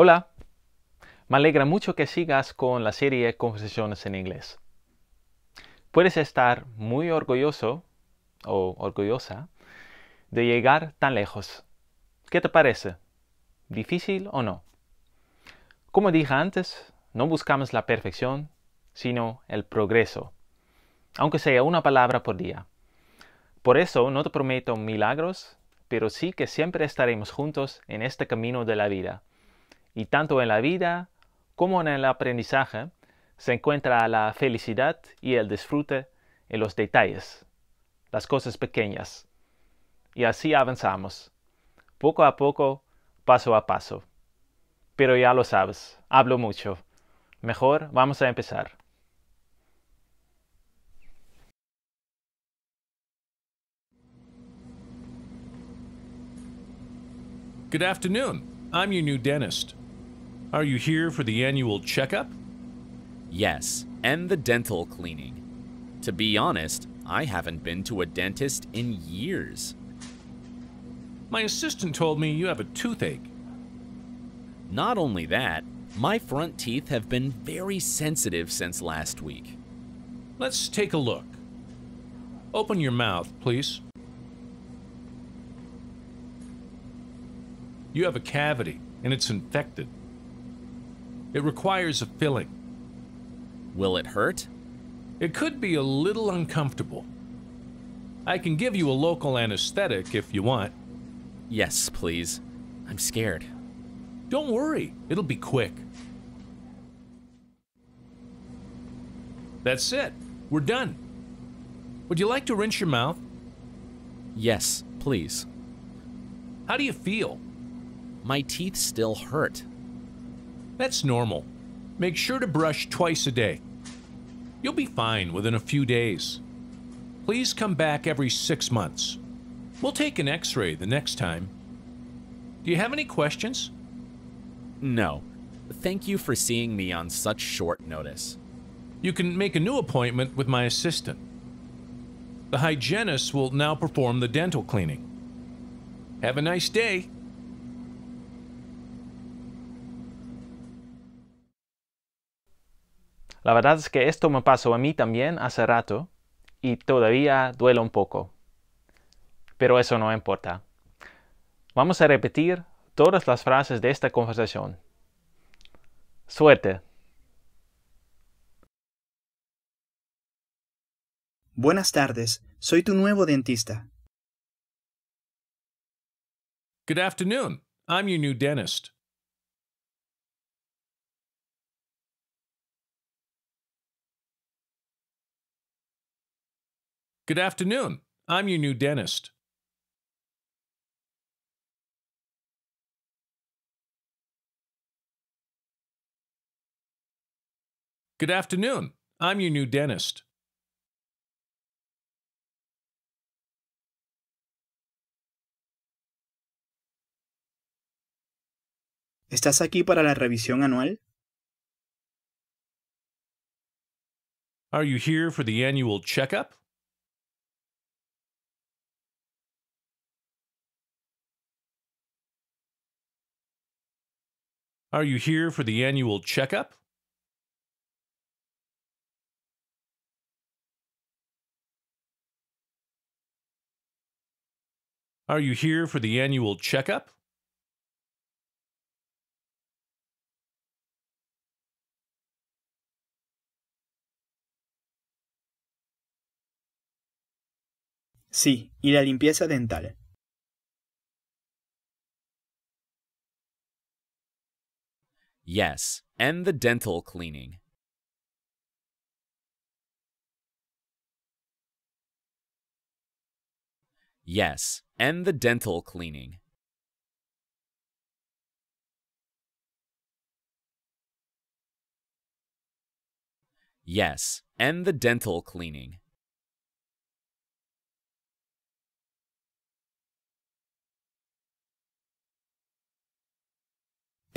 Hola, me alegra mucho que sigas con la serie Conversaciones en Inglés. Puedes estar muy orgulloso o orgullosa de llegar tan lejos. ¿Qué te parece? ¿Difícil o no? Como dije antes, no buscamos la perfección, sino el progreso, aunque sea una palabra por día. Por eso no te prometo milagros, pero sí que siempre estaremos juntos en este camino de la vida y tanto en la vida como en el aprendizaje se encuentra la felicidad y el disfrute en los detalles, las cosas pequeñas. Y así avanzamos, poco a poco, paso a paso. Pero ya lo sabes, hablo mucho. Mejor vamos a empezar. Good afternoon. I'm your new dentist. Are you here for the annual checkup? Yes, and the dental cleaning. To be honest, I haven't been to a dentist in years. My assistant told me you have a toothache. Not only that, my front teeth have been very sensitive since last week. Let's take a look. Open your mouth, please. You have a cavity, and it's infected. It requires a filling. Will it hurt? It could be a little uncomfortable. I can give you a local anesthetic if you want. Yes, please. I'm scared. Don't worry, it'll be quick. That's it. We're done. Would you like to rinse your mouth? Yes, please. How do you feel? My teeth still hurt. That's normal. Make sure to brush twice a day. You'll be fine within a few days. Please come back every six months. We'll take an x-ray the next time. Do you have any questions? No. Thank you for seeing me on such short notice. You can make a new appointment with my assistant. The hygienist will now perform the dental cleaning. Have a nice day. La verdad es que esto me pasó a mí también hace rato y todavía duele un poco. Pero eso no importa. Vamos a repetir todas las frases de esta conversación. Suerte. Buenas tardes, soy tu nuevo dentista. Good afternoon, I'm your new dentist. Good afternoon. I'm your new dentist. Good afternoon. I'm your new dentist. ¿Estás aquí para la revisión anual? Are you here for the annual checkup? Are you here for the annual checkup? Are you here for the annual checkup? Sí, y la limpieza dental. Yes, and the dental cleaning. Yes, and the dental cleaning. Yes, and the dental cleaning.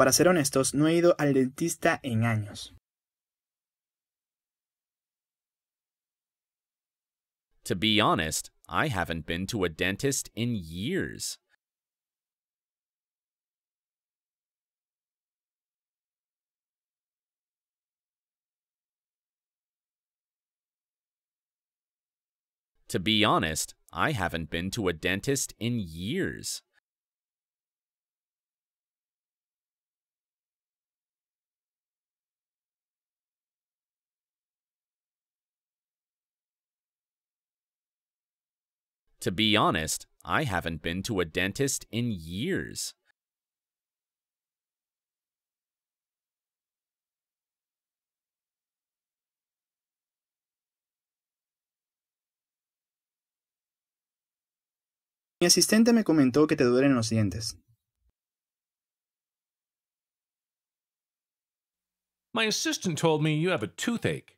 Para ser honestos, no he ido al dentista en años. To be honest, I haven't been to a dentist in years. To be honest, I haven't been to a dentist in years. To be honest, I haven't been to a dentist in years. Mi asistente me comentó que te duelen los dientes. My assistant told me you have a toothache.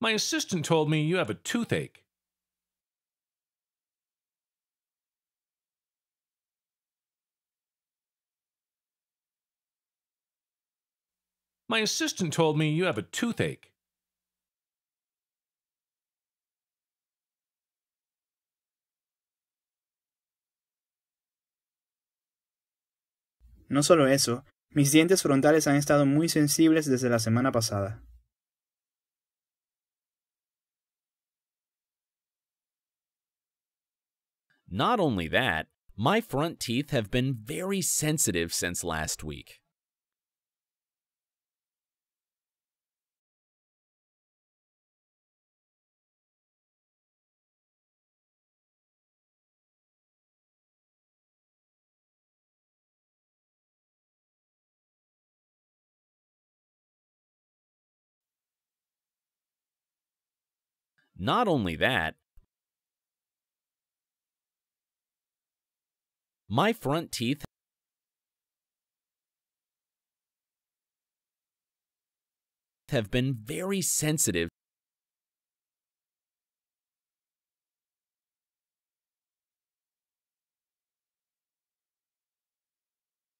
My assistant told me you have a toothache. My assistant told me you have a toothache. No solo eso, mis dientes frontales han estado muy sensibles desde la semana pasada. Not only that, my front teeth have been very sensitive since last week. Not only that, My front teeth have been very sensitive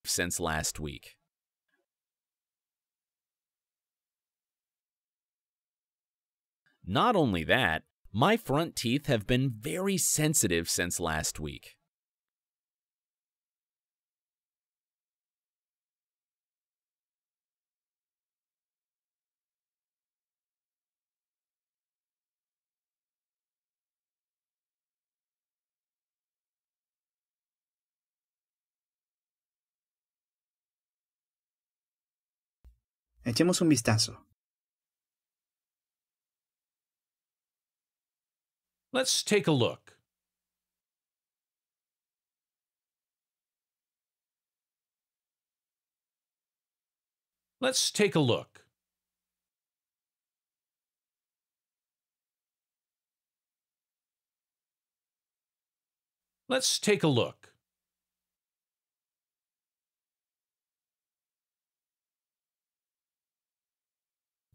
since last week. Not only that, my front teeth have been very sensitive since last week. Echemos un vistazo. Let's take a look. Let's take a look. Let's take a look.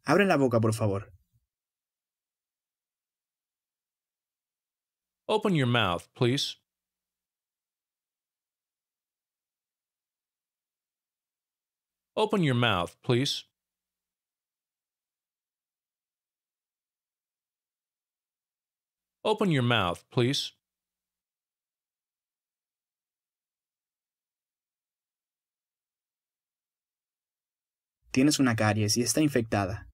Abre la boca, por favor. Open your mouth, please. Open your mouth, please. Open your mouth, please. Tienes una caries y está infectada.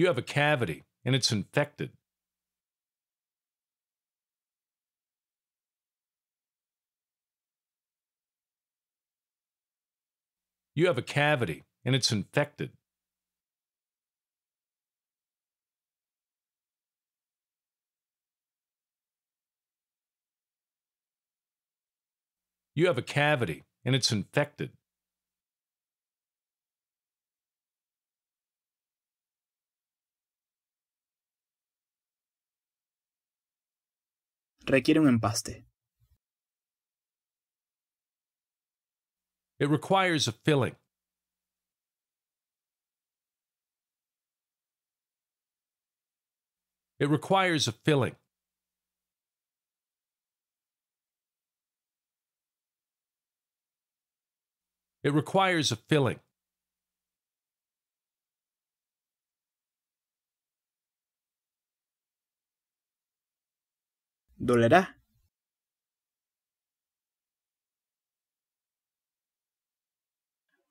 You have a cavity and it's infected. You have a cavity and it's infected. You have a cavity and it's infected. requiere un empaste. It requires a filling. It requires a filling. It requires a filling. dolerá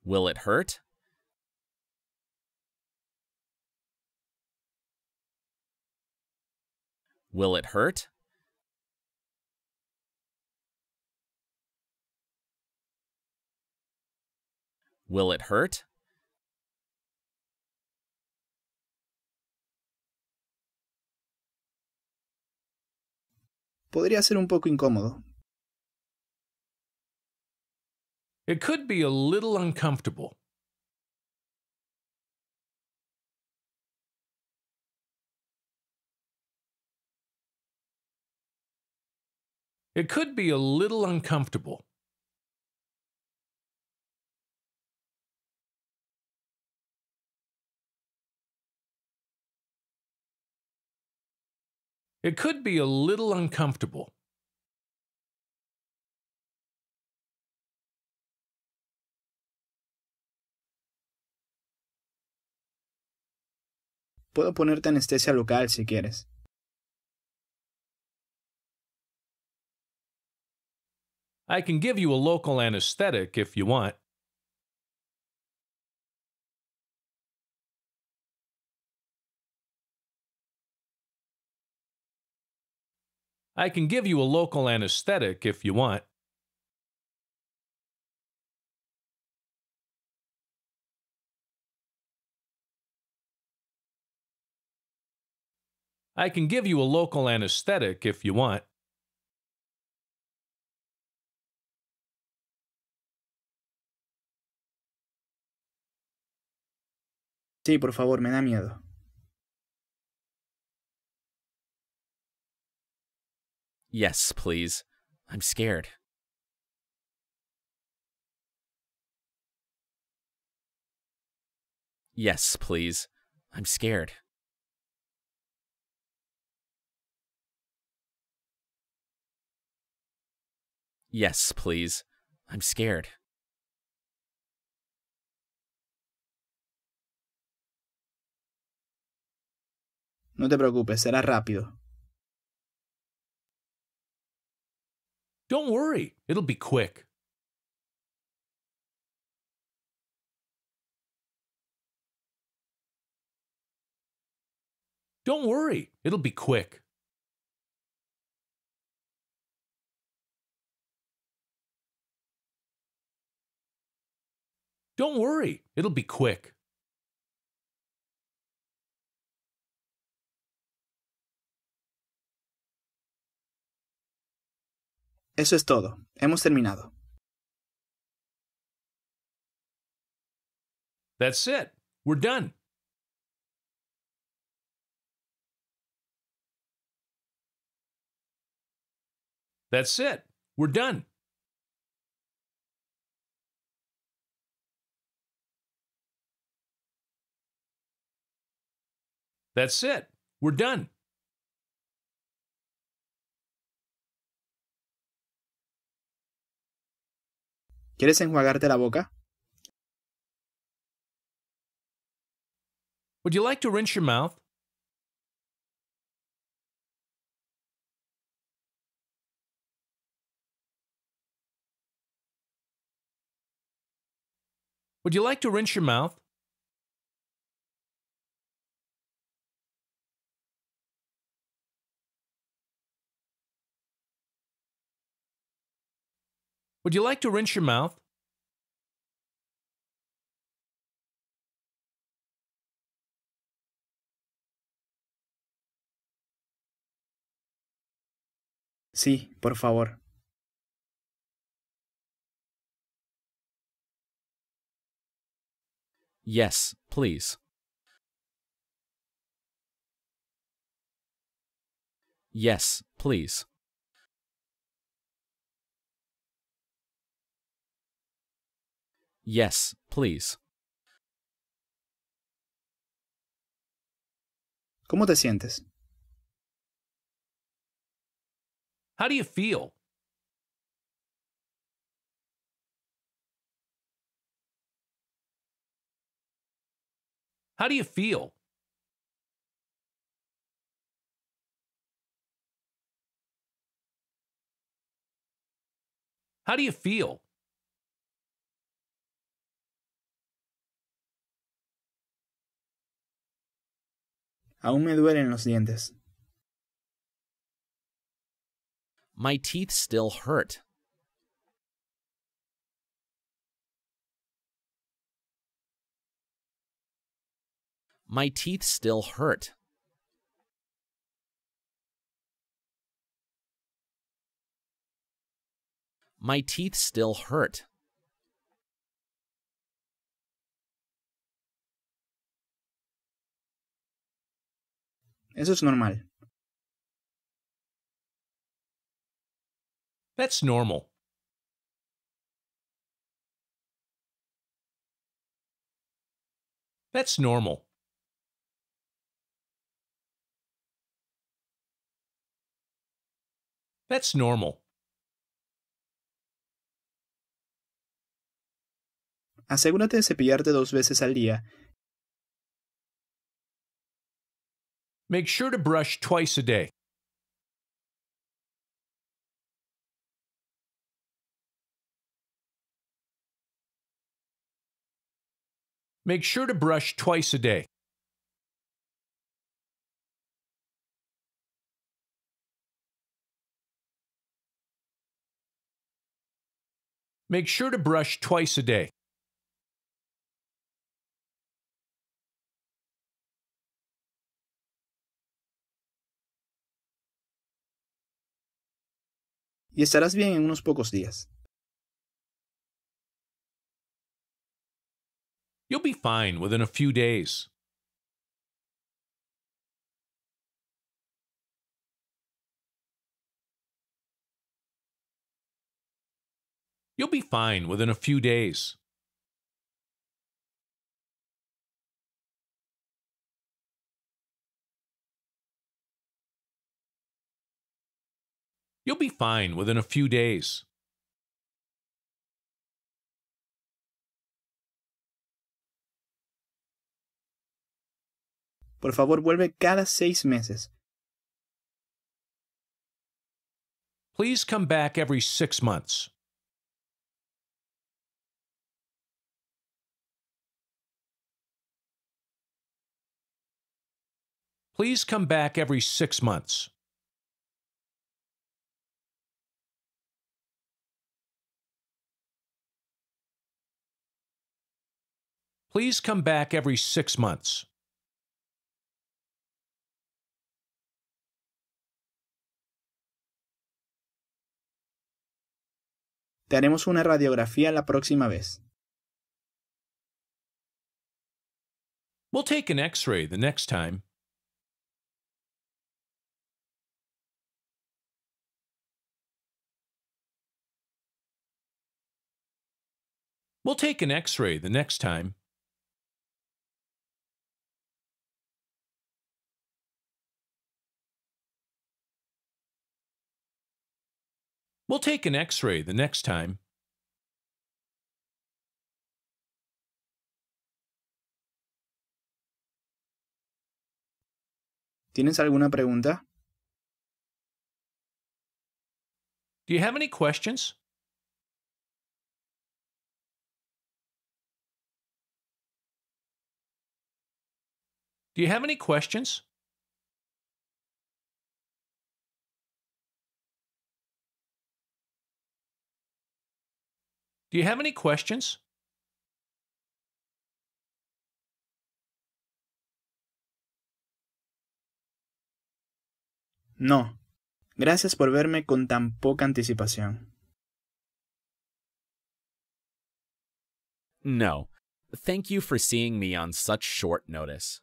Will it hurt? Will it hurt? Will it hurt? podría ser un poco incómodo. It could be a little uncomfortable. It could be a little uncomfortable. It could be a little uncomfortable. Puedo ponerte anestesia local si quieres. I can give you a local anesthetic if you want. I can give you a local anesthetic if you want. I can give you a local anesthetic if you want. Sí, por favor, me da miedo. Yes, please. I'm scared. Yes, please. I'm scared. Yes, please. I'm scared. No te preocupes, será rápido. Don't worry, it'll be quick. Don't worry, it'll be quick. Don't worry, it'll be quick. Eso es todo. Hemos terminado. That's it. We're done. That's it. We're done. That's it. We're done. ¿Quieres enjuagarte la boca? Would you like to rinse your mouth? Would you like to rinse your mouth? Would you like to rinse your mouth? Sí, por favor. Yes, please. Yes, please. Yes, please. ¿Cómo te sientes? How do you feel? How do you feel? How do you feel? Aún me duelen los dientes. My teeth still hurt. My teeth still hurt. My teeth still hurt. Eso es normal. That's normal. That's normal. That's normal. Asegúrate de cepillarte dos veces al día Make sure to brush twice a day. Make sure to brush twice a day. Make sure to brush twice a day. y estarás bien en unos pocos días. You'll be fine within a few days. You'll be fine within a few days. You'll be fine within a few days. Por favor, vuelve cada seis meses. Please come back every six months. Please come back every six months. Please come back every six months. Te haremos una radiografía la próxima vez. We'll take an x-ray the next time. We'll take an x-ray the next time. We'll take an x-ray the next time. ¿Tienes alguna pregunta? Do you have any questions? Do you have any questions? Do you have any questions? No. Gracias por verme con tan poca anticipación. No. Thank you for seeing me on such short notice.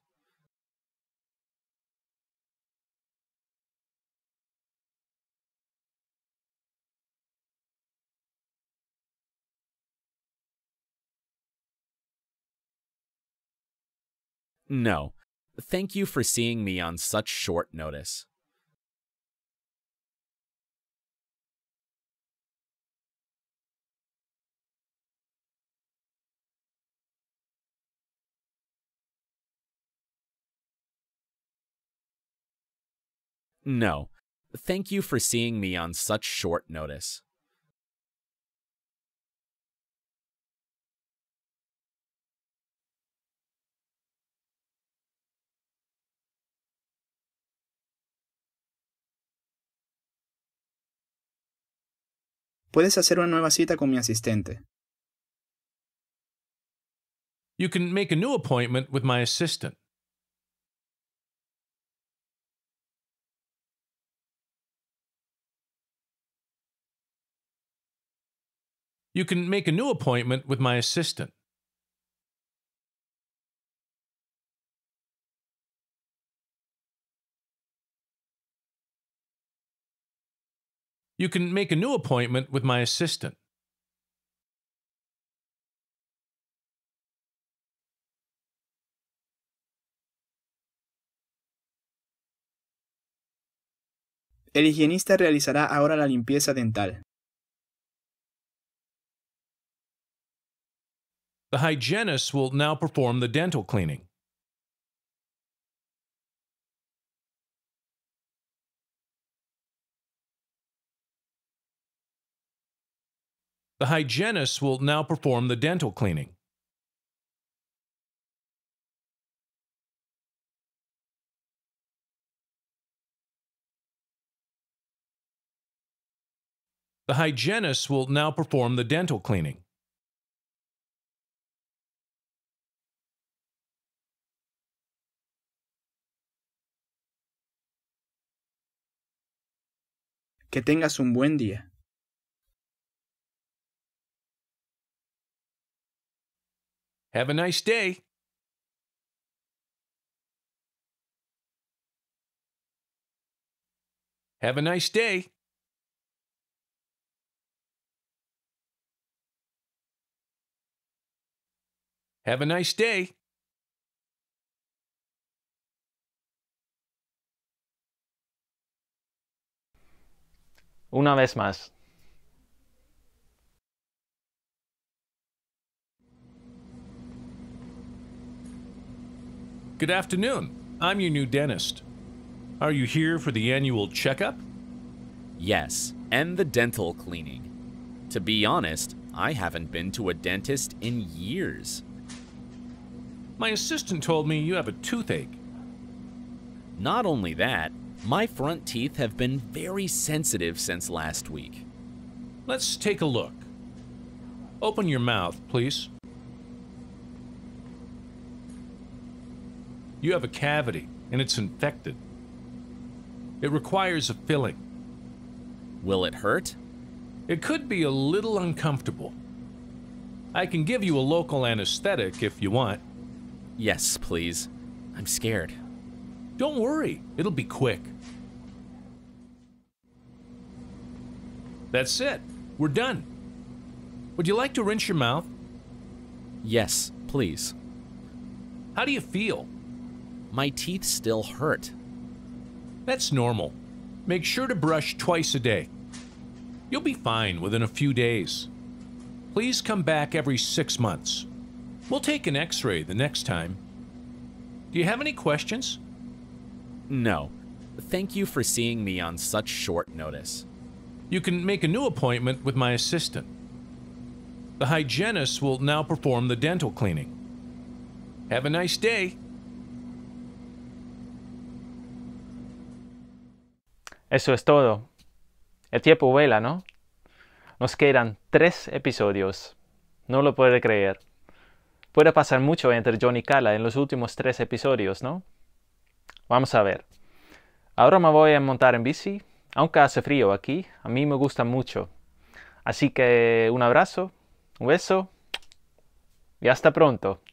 No. Thank you for seeing me on such short notice. No. Thank you for seeing me on such short notice. Puedes hacer una nueva cita con mi asistente. You can make a new appointment with my assistant. You can make a new appointment with my assistant. You can make a new appointment with my assistant. El higienista realizará ahora la limpieza dental. The hygienist will now perform the dental cleaning. The hygienist will now perform the dental cleaning. The hygienist will now perform the dental cleaning. Que tengas un buen día. Have a nice day. Have a nice day. Have a nice day. Una vez más. Good afternoon. I'm your new dentist. Are you here for the annual checkup? Yes, and the dental cleaning. To be honest, I haven't been to a dentist in years. My assistant told me you have a toothache. Not only that, my front teeth have been very sensitive since last week. Let's take a look. Open your mouth, please. You have a cavity, and it's infected. It requires a filling. Will it hurt? It could be a little uncomfortable. I can give you a local anesthetic if you want. Yes, please. I'm scared. Don't worry, it'll be quick. That's it. We're done. Would you like to rinse your mouth? Yes, please. How do you feel? My teeth still hurt. That's normal. Make sure to brush twice a day. You'll be fine within a few days. Please come back every six months. We'll take an x ray the next time. Do you have any questions? No. Thank you for seeing me on such short notice. You can make a new appointment with my assistant. The hygienist will now perform the dental cleaning. Have a nice day. Eso es todo. El tiempo vuela, ¿no? Nos quedan tres episodios. No lo puede creer. Puede pasar mucho entre John y Kala en los últimos tres episodios, ¿no? Vamos a ver. Ahora me voy a montar en bici, aunque hace frío aquí, a mí me gusta mucho. Así que un abrazo, un beso y hasta pronto.